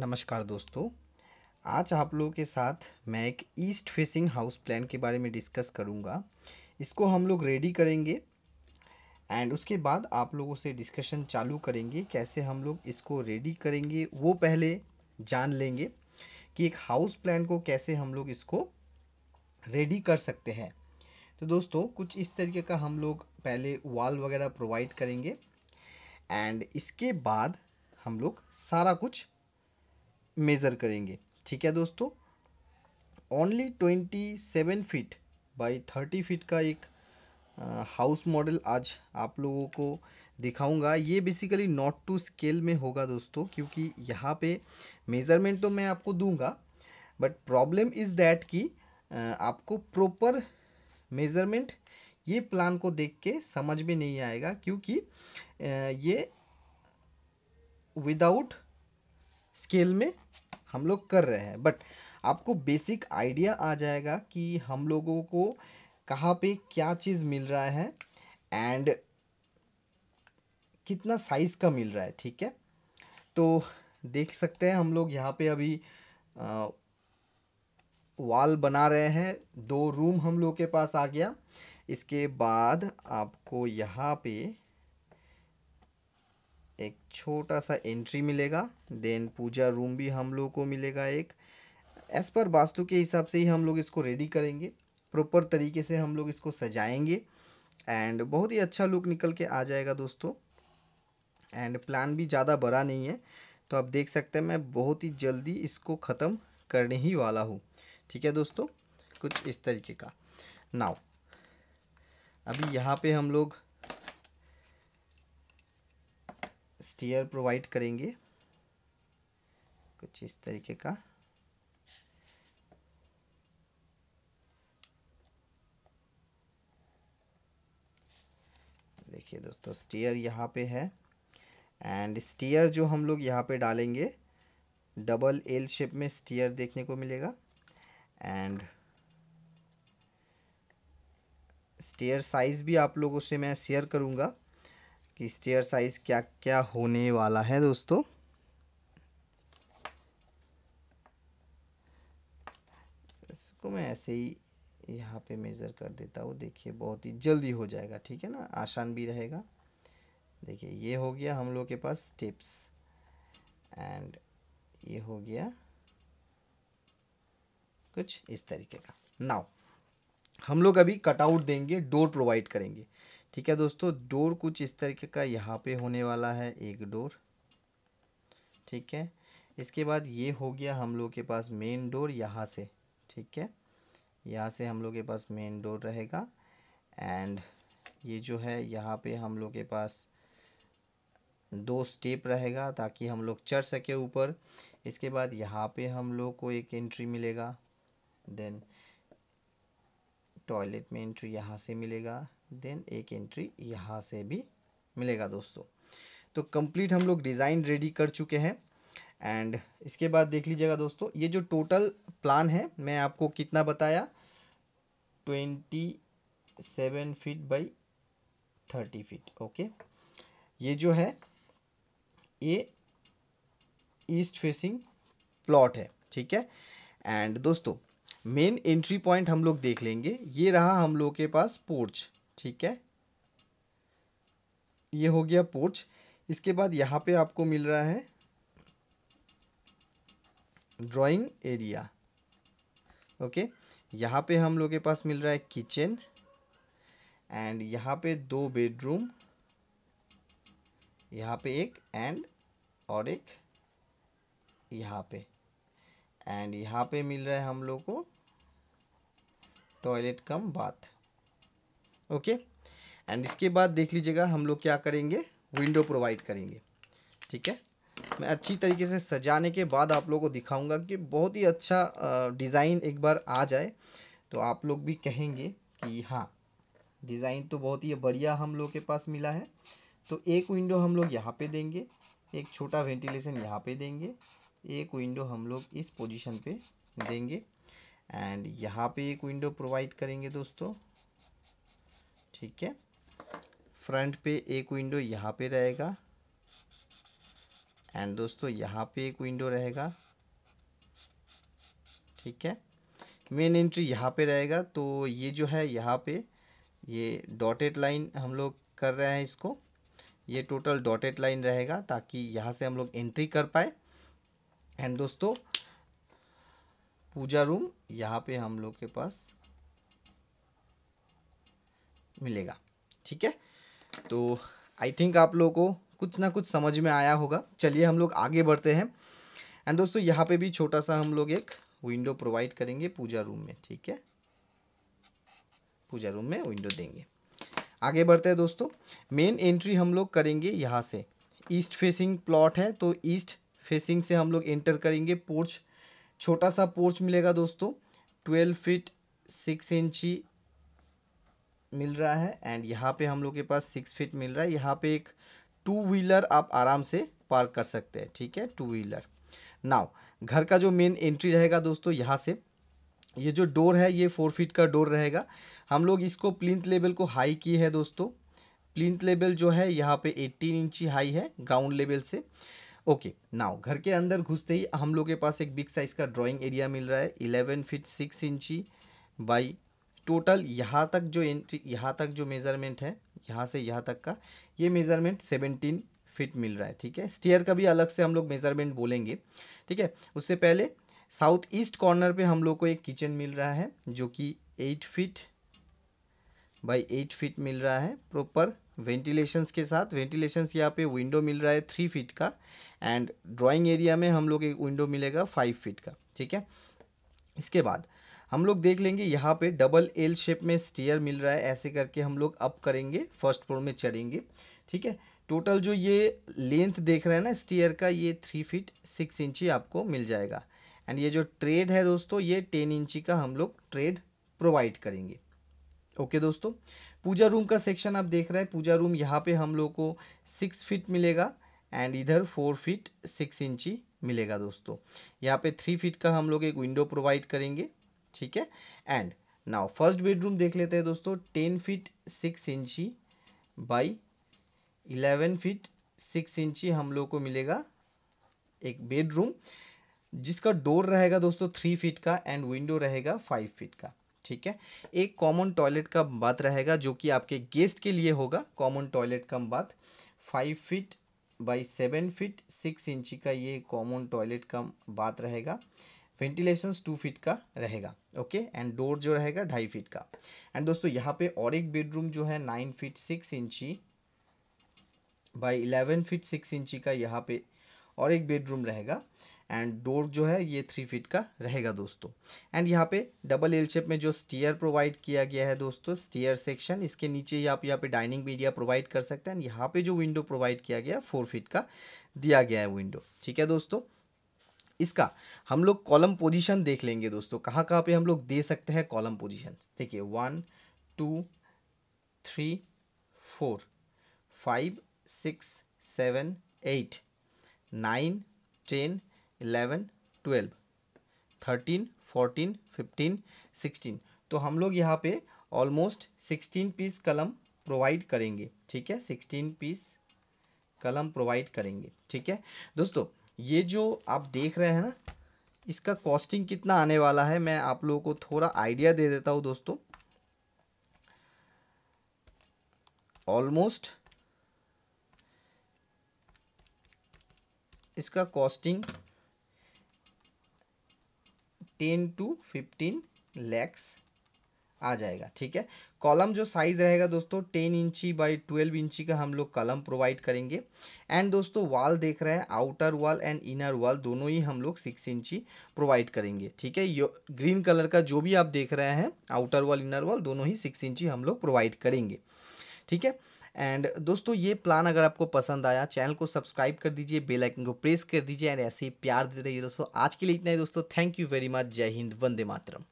नमस्कार दोस्तों आज आप लोगों के साथ मैं एक ईस्ट फेसिंग हाउस प्लान के बारे में डिस्कस करूंगा इसको हम लोग रेडी करेंगे एंड उसके बाद आप लोगों से डिस्कशन चालू करेंगे कैसे हम लोग इसको रेडी करेंगे वो पहले जान लेंगे कि एक हाउस प्लान को कैसे हम लोग इसको रेडी कर सकते हैं तो दोस्तों कुछ इस तरीके का हम लोग पहले वॉल वगैरह प्रोवाइड करेंगे एंड इसके बाद हम लोग सारा कुछ मेज़र करेंगे ठीक है दोस्तों only twenty seven feet by thirty feet का एक हाउस मॉडल आज आप लोगों को दिखाऊंगा ये बेसिकली नॉट टू स्केल में होगा दोस्तों क्योंकि यहाँ पे मेज़रमेंट तो मैं आपको दूंगा बट प्रॉब्लम इज़ दैट कि आपको प्रॉपर मेज़रमेंट ये प्लान को देख के समझ में नहीं आएगा क्योंकि ये विदाउट स्केल में हम लोग कर रहे हैं बट आपको बेसिक आइडिया आ जाएगा कि हम लोगों को कहाँ पे क्या चीज़ मिल रहा है एंड कितना साइज़ का मिल रहा है ठीक है तो देख सकते हैं हम लोग यहाँ पे अभी आ, वाल बना रहे हैं दो रूम हम लोग के पास आ गया इसके बाद आपको यहाँ पे एक छोटा सा एंट्री मिलेगा देन पूजा रूम भी हम लोगों को मिलेगा एक एज़ पर वास्तु के हिसाब से ही हम लोग इसको रेडी करेंगे प्रॉपर तरीके से हम लोग इसको सजाएंगे एंड बहुत ही अच्छा लुक निकल के आ जाएगा दोस्तों एंड प्लान भी ज़्यादा बड़ा नहीं है तो आप देख सकते हैं मैं बहुत ही जल्दी इसको ख़त्म करने ही वाला हूँ ठीक है दोस्तों कुछ इस तरीके का नाव अभी यहाँ पे हम लोग स्टीयर प्रोवाइड करेंगे कुछ इस तरीके का देखिए दोस्तों स्टीयर यहाँ पे है एंड स्टीयर जो हम लोग यहाँ पे डालेंगे डबल एल शेप में स्टीयर देखने को मिलेगा एंड स्टीयर साइज़ भी आप लोगों से मैं शेयर करूँगा कि स्टेयर साइज़ क्या क्या होने वाला है दोस्तों इसको मैं ऐसे ही यहाँ पे मेज़र कर देता हूँ देखिए बहुत ही जल्दी हो जाएगा ठीक है ना आसान भी रहेगा देखिए ये हो गया हम लोग के पास टिप्स एंड ये हो गया कुछ इस तरीके का नाउ हम लोग अभी कटआउट देंगे डोर प्रोवाइड करेंगे ठीक है दोस्तों डोर कुछ इस तरीके का यहाँ पे होने वाला है एक डोर ठीक है इसके बाद ये हो गया हम लोग के पास मेन डोर यहाँ से ठीक है यहाँ से हम लोग के पास मेन डोर रहेगा एंड ये जो है यहाँ पे हम लोग के पास दो स्टेप रहेगा ताकि हम लोग चढ़ सके ऊपर इसके बाद यहाँ पे हम लोग को एक एंट्री मिलेगा देन टॉयलेट में एंट्री यहाँ से मिलेगा देन एक एंट्री यहाँ से भी मिलेगा दोस्तों तो कंप्लीट हम लोग डिज़ाइन रेडी कर चुके हैं एंड इसके बाद देख लीजिएगा दोस्तों ये जो टोटल प्लान है मैं आपको कितना बताया twenty seven feet by thirty feet okay ये जो है ये ईस्ट फेसिंग प्लॉट है ठीक है एंड दोस्तों मेन एंट्री पॉइंट हम लोग देख लेंगे ये रहा हम लोग के पास पोर्च ठीक है ये हो गया पोर्च इसके बाद यहाँ पे आपको मिल रहा है ड्राइंग एरिया ओके यहाँ पे हम लोग के पास मिल रहा है किचन एंड यहाँ पे दो बेडरूम यहाँ पे एक एंड और एक यहाँ पे एंड यहाँ पे मिल रहा है हम लोग को toilet cum bath okay and इसके बाद देख लीजिएगा हम लोग क्या करेंगे विंडो प्रोवाइड करेंगे ठीक है मैं अच्छी तरीके से सजाने के बाद आप लोगों को दिखाऊंगा कि बहुत ही अच्छा डिज़ाइन एक बार आ जाए तो आप लोग भी कहेंगे कि हाँ डिज़ाइन तो बहुत ही बढ़िया हम लोग के पास मिला है तो एक विंडो हम लोग यहाँ पे देंगे एक छोटा वेंटिलेशन यहाँ पे देंगे एक विंडो हम लोग इस पोजीशन पे देंगे एंड यहाँ पे एक विंडो प्रोवाइड करेंगे दोस्तों ठीक है फ्रंट पे एक विंडो यहाँ पे रहेगा एंड दोस्तों यहाँ पे एक विंडो रहेगा ठीक है मेन एंट्री यहाँ पे रहेगा तो ये जो है यहाँ पे ये डॉटेड लाइन हम लोग कर रहे हैं इसको ये टोटल डॉटेड लाइन रहेगा ताकि यहाँ से हम लोग एंट्री कर पाए एंड दोस्तों पूजा रूम यहाँ पे हम लोग के पास मिलेगा ठीक है तो आई थिंक आप लोगों को कुछ ना कुछ समझ में आया होगा चलिए हम लोग आगे बढ़ते हैं एंड दोस्तों यहाँ पे भी छोटा सा हम लोग एक विंडो प्रोवाइड करेंगे पूजा रूम में ठीक है पूजा रूम में विंडो देंगे आगे बढ़ते हैं दोस्तों मेन एंट्री हम लोग करेंगे यहाँ से ईस्ट फेसिंग प्लॉट है तो ईस्ट फेसिंग से हम लोग एंटर करेंगे पोर्च छोटा सा पोर्च मिलेगा दोस्तों ट्वेल्व फिट सिक्स इंची मिल रहा है एंड यहाँ पे हम लोग के पास सिक्स फीट मिल रहा है यहाँ पे एक टू व्हीलर आप आराम से पार्क कर सकते हैं ठीक है टू व्हीलर नाउ घर का जो मेन एंट्री रहेगा दोस्तों यहाँ से ये जो डोर है ये फोर फीट का डोर रहेगा हम लोग इसको प्लिंथ लेवल को हाई की है दोस्तों प्लिंथ लेवल जो है यहाँ पे एट्टीन इंची हाई है ग्राउंड लेवल से ओके नाउ घर के अंदर घुसते ही हम लोग के पास एक बिग साइज़ का ड्राइंग एरिया मिल रहा है eleven feet six inch by total यहाँ तक जो एंट्री यहाँ तक जो मेज़रमेंट है यहाँ से यहाँ तक का ये मेज़रमेंट सेवनटीन फिट मिल रहा है ठीक है स्टेयर का भी अलग से हम लोग मेज़रमेंट बोलेंगे ठीक है उससे पहले साउथ ईस्ट कॉर्नर पे हम लोग को एक किचन मिल रहा है जो कि eight feet by eight feet मिल रहा है प्रॉपर वेंटिलेशंस के साथ वेंटिलेशंस यहाँ पे विंडो मिल रहा है थ्री फिट का एंड ड्राइंग एरिया में हम लोग एक विंडो मिलेगा फाइव फिट का ठीक है इसके बाद हम लोग देख लेंगे यहाँ पे डबल एल शेप में स्टेयर मिल रहा है ऐसे करके हम लोग अप करेंगे फर्स्ट फ्लोर में चढ़ेंगे ठीक है टोटल जो ये लेंथ देख रहे हैं ना स्टेयर का ये थ्री फीट सिक्स इंची आपको मिल जाएगा एंड ये जो ट्रेड है दोस्तों ये टेन इंची का हम लोग ट्रेड प्रोवाइड करेंगे ओके okay, दोस्तों पूजा रूम का सेक्शन आप देख रहे हैं पूजा रूम यहाँ पे हम लोग को सिक्स फीट मिलेगा एंड इधर फोर फीट सिक्स इंची मिलेगा दोस्तों यहाँ पे थ्री फीट का हम लोग एक विंडो प्रोवाइड करेंगे ठीक है एंड नाउ फर्स्ट बेडरूम देख लेते हैं दोस्तों ten feet six inch by eleven feet six inch हम लोग को मिलेगा एक बेडरूम जिसका डोर रहेगा दोस्तों थ्री फीट का एंड विंडो रहेगा फाइव फीट का ठीक है एक कॉमन टॉयलेट का बात रहेगा जो कि आपके गेस्ट के लिए होगा कॉमन टॉयलेट का बात five feet by seven feet six inch का ये कॉमन टॉयलेट का बात रहेगा वेंटिलेशन टू फीट का रहेगा ओके एंड डोर जो रहेगा ढाई फीट का एंड दोस्तों यहाँ पे और एक बेडरूम जो है nine feet six inch by eleven feet six inch का यहाँ पे और एक बेडरूम रहेगा एंड डोर जो है ये थ्री फीट का रहेगा दोस्तों एंड यहाँ पे डबल एल शेप में जो स्टीयर प्रोवाइड किया गया है दोस्तों स्टीयर सेक्शन इसके नीचे ही आप यहाँ पे डाइनिंग एरिया प्रोवाइड कर सकते हैं एंड यहाँ पे जो विंडो प्रोवाइड किया गया है फोर फीट का दिया गया है विंडो ठीक है दोस्तों इसका हम लोग कॉलम पोजीशन देख लेंगे दोस्तों कहाँ कहाँ पे हम लोग दे सकते हैं कॉलम पोजीशन देखिए one two three four five six seven eight nine ten eleven twelve thirteen fourteen fifteen sixteen तो हम लोग यहाँ पे almost sixteen piece column provide करेंगे ठीक है सिक्सटीन पीस कलम प्रोवाइड करेंगे ठीक है दोस्तों ये जो आप देख रहे हैं ना इसका कॉस्टिंग कितना आने वाला है मैं आप लोगों को थोड़ा आइडिया दे देता हूँ दोस्तों ऑलमोस्ट इसका costing ten to fifteen lakhs आ जाएगा ठीक है कॉलम जो साइज़ रहेगा दोस्तों टेन इंची बाई ट्वेल्व इंची का हम लोग कलम प्रोवाइड करेंगे एंड दोस्तों वॉल देख रहे हैं outer wall and inner wall दोनों ही हम लोग सिक्स इंची प्रोवाइड करेंगे ठीक है यो ग्रीन कलर का जो भी आप देख रहे हैं आउटर वॉल इनर वॉल दोनों ही सिक्स इंची हम लोग प्रोवाइड करेंगे ठीक है एंड दोस्तों ये प्लान अगर आपको पसंद आया चैनल को सब्सक्राइब कर दीजिए बेल आइकन को प्रेस कर दीजिए एंड ऐसे ही प्यार दे रहिए दोस्तों आज के लिए इतना ही दोस्तों थैंक यू वेरी मच जय हिंद वंदे मातरम